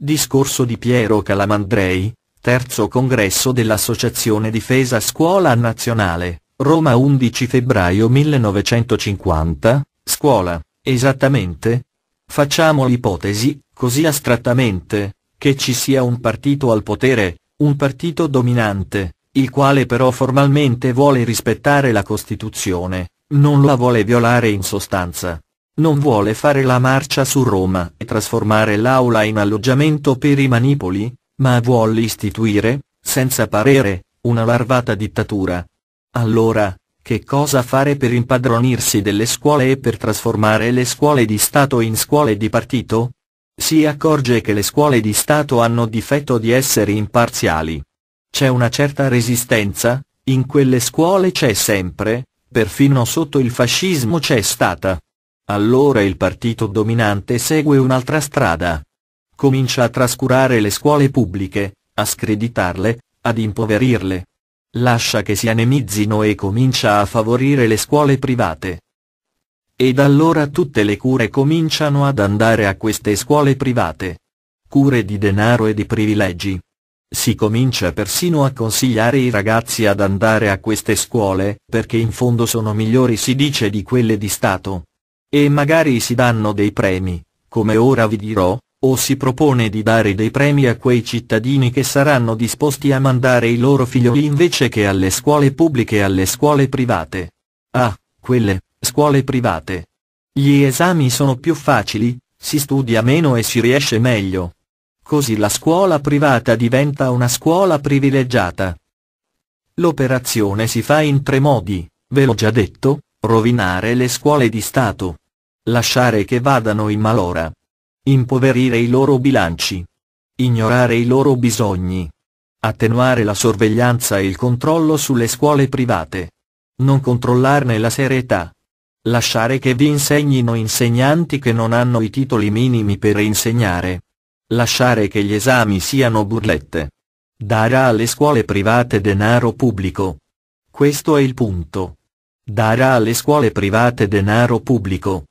Discorso di Piero Calamandrei, terzo congresso dell'Associazione Difesa Scuola Nazionale, Roma 11 febbraio 1950, scuola, esattamente? Facciamo l'ipotesi, così astrattamente, che ci sia un partito al potere, un partito dominante, il quale però formalmente vuole rispettare la Costituzione, non la vuole violare in sostanza. Non vuole fare la marcia su Roma e trasformare l'aula in alloggiamento per i manipoli, ma vuole istituire, senza parere, una larvata dittatura. Allora, che cosa fare per impadronirsi delle scuole e per trasformare le scuole di Stato in scuole di partito? Si accorge che le scuole di Stato hanno difetto di essere imparziali. C'è una certa resistenza, in quelle scuole c'è sempre, perfino sotto il fascismo c'è stata. Allora il partito dominante segue un'altra strada. Comincia a trascurare le scuole pubbliche, a screditarle, ad impoverirle. Lascia che si anemizzino e comincia a favorire le scuole private. Ed allora tutte le cure cominciano ad andare a queste scuole private. Cure di denaro e di privilegi. Si comincia persino a consigliare i ragazzi ad andare a queste scuole, perché in fondo sono migliori si dice di quelle di Stato, e magari si danno dei premi, come ora vi dirò, o si propone di dare dei premi a quei cittadini che saranno disposti a mandare i loro figlioli invece che alle scuole pubbliche e alle scuole private. Ah, quelle, scuole private. Gli esami sono più facili, si studia meno e si riesce meglio. Così la scuola privata diventa una scuola privilegiata. L'operazione si fa in tre modi, ve l'ho già detto, Rovinare le scuole di Stato. Lasciare che vadano in malora. Impoverire i loro bilanci. Ignorare i loro bisogni. Attenuare la sorveglianza e il controllo sulle scuole private. Non controllarne la serietà. Lasciare che vi insegnino insegnanti che non hanno i titoli minimi per insegnare. Lasciare che gli esami siano burlette. Darà alle scuole private denaro pubblico. Questo è il punto darà alle scuole private denaro pubblico,